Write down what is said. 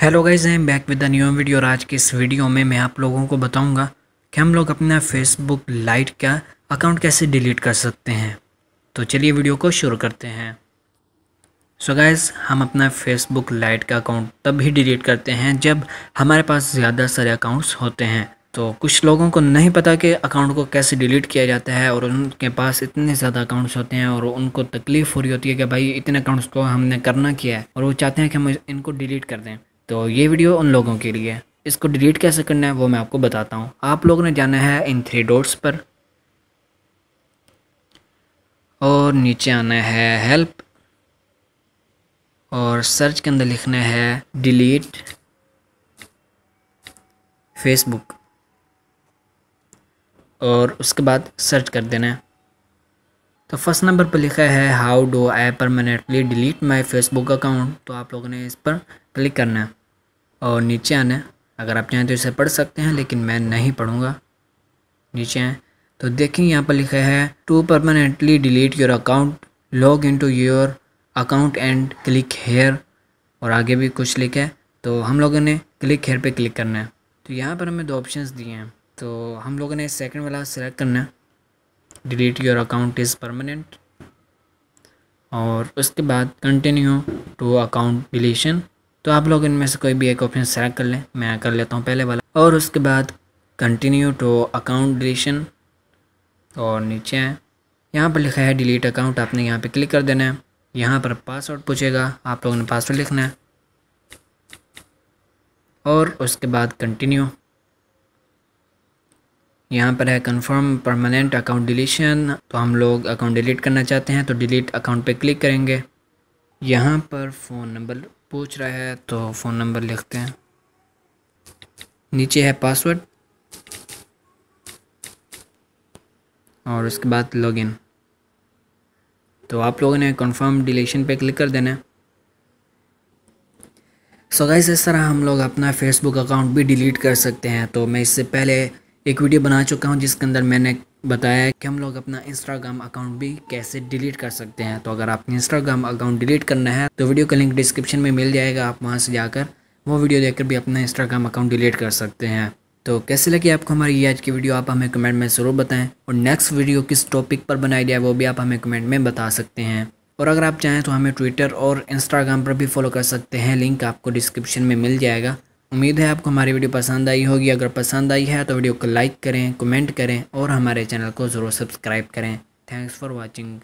hello guys I am back with the new video और आज के इस वीडियो में मैं आप लोगों को बताऊंगा कि हम लोग अपना फेसबुक लाइट का अकाउंट कैसे डिलीट कर सकते हैं तो चलिए वीडियो को शुरू करते हैं सो so गाइज हम अपना फेसबुक लाइट का अकाउंट तब ही डिलीट करते हैं जब हमारे पास ज़्यादा सारे अकाउंट्स होते हैं तो कुछ लोगों को नहीं पता कि अकाउंट को कैसे डिलीट किया जाता है और उनके पास इतने ज़्यादा अकाउंट्स होते हैं और उनको तकलीफ़ हो रही होती है कि भाई इतने अकाउंट्स को हमने करना किया है और वो चाहते हैं कि हम इनको डिलीट कर दें तो ये वीडियो उन लोगों के लिए इसको डिलीट कैसे करना है वो मैं आपको बताता हूँ आप लोगों ने जाना है इन थ्री डॉट्स पर और नीचे आना है हेल्प और सर्च के अंदर लिखना है डिलीट फेसबुक और उसके बाद सर्च कर देना है तो फर्स्ट नंबर पर लिखा है how do I permanently delete my Facebook account तो आप लोगों ने इस पर क्लिक करना है और नीचे आना है अगर आप चाहें तो इसे पढ़ सकते हैं लेकिन मैं नहीं पढ़ूँगा नीचे आए तो देखें यहाँ पर लिखा है to permanently delete your account log in to your account and click here और आगे भी कुछ लिखा है तो हम लोगों ने क्लिक हेयर पे क्लिक करना है तो यहाँ पर हमें दो ऑप्शंस दिए हैं तो हम लोगों ने सेकंड वाला सिलेक्ट करना है delete your account is permanent और उसके बाद कंटिन्यू टू अकाउंट डिलीशन तो आप लोग इनमें से कोई भी एक ऑप्शन सेलेक्ट कर लें मैं कर लेता हूँ पहले वाला और उसके बाद कंटिन्यू टू अकाउंट डिलीशन और नीचे है यहाँ पर लिखा है डिलीट अकाउंट आपने यहाँ पर क्लिक कर देना है यहाँ पर पासवर्ड पूछेगा आप लोगों ने पासवर्ड लिखना है और उसके बाद कंटिन्यू यहाँ पर है कंफर्म परमानेंट अकाउंट डिलीशन तो हम लोग अकाउंट डिलीट करना चाहते हैं तो डिलीट अकाउंट पे क्लिक करेंगे यहाँ पर फ़ोन नंबर पूछ रहा है तो फ़ोन नंबर लिखते हैं नीचे है पासवर्ड और उसके बाद लॉगिन तो आप लोगों ने कंफर्म डिलीशन पे क्लिक कर देना है सो गाइस इस तरह हम लोग अपना फेसबुक अकाउंट भी डिलीट कर सकते हैं तो मैं इससे पहले एक वीडियो बना चुका हूँ जिसके अंदर मैंने बताया कि हम लोग अपना इंस्टाग्राम अकाउंट भी कैसे डिलीट कर सकते हैं तो अगर आपने इंस्टाग्राम अकाउंट डिलीट करना है तो वीडियो का लिंक डिस्क्रिप्शन में मिल जाएगा आप वहाँ से जाकर वो वीडियो देखकर भी अपना इंस्टाग्राम अकाउंट डिलीट कर सकते हैं तो कैसे लगी आपको हमारी आज की वीडियो आप हमें कमेंट में ज़रूर बताएं और नेक्स्ट वीडियो किस टॉपिक पर बनाई जाए वो भी आप हमें कमेंट में बता सकते हैं और अगर आप चाहें तो हमें ट्विटर और इंस्टाग्राम पर भी फॉलो कर सकते हैं लिंक आपको डिस्क्रिप्शन में मिल जाएगा उम्मीद है आपको हमारी वीडियो पसंद आई होगी अगर पसंद आई है तो वीडियो को लाइक करें कमेंट करें और हमारे चैनल को ज़रूर सब्सक्राइब करें थैंक्स फॉर वॉचिंग